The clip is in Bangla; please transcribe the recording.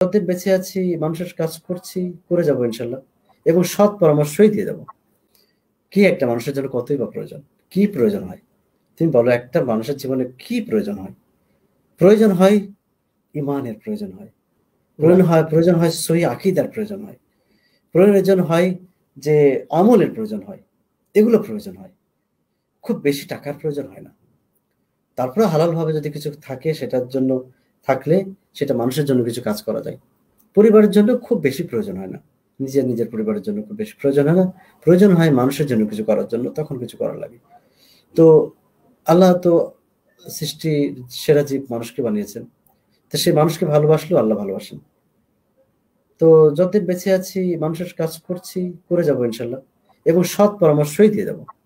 যতদিন বেঁচে আছি মানুষের কাজ করছি করে যাব ইনশাল্লাহ এবং সৎ পরামর্শই দিয়ে দেবো কি একটা মানুষের জন্য কতই বা প্রয়োজন কি প্রয়োজন হয় তুমি বলো একটা মানুষের জীবনে কি প্রয়োজন হয় প্রয়োজন হয় ইমানের প্রয়োজন হয় প্রয়োজন হয় প্রয়োজন হয় সই আকিদার প্রয়োজন হয় প্রয়োজন হয় যে আমলের প্রয়োজন হয় এগুলো প্রয়োজন হয় খুব বেশি টাকার প্রয়োজন হয় না তারপরে হালালভাবে যদি কিছু থাকে সেটার জন্য থাকলে সেটা মানুষের জন্য কিছু কাজ করা যায় পরিবারের জন্য খুব বেশি প্রয়োজন হয় না নিজের নিজের পরিবারের জন্য খুব বেশি প্রয়োজন হয় না প্রয়োজন হয় মানুষের জন্য কিছু করার জন্য তখন কিছু করার লাগে তো আল্লাহ তো সৃষ্টি সেরা জীব মানুষকে বানিয়েছেন তো সেই মানুষকে ভালোবাসলেও আল্লাহ ভালোবাসেন তো যতদিন বেঁচে আছি মানুষের কাজ করছি করে যাবো ইনশাল্লাহ এবং সৎ পরামর্শই দিয়ে যাবো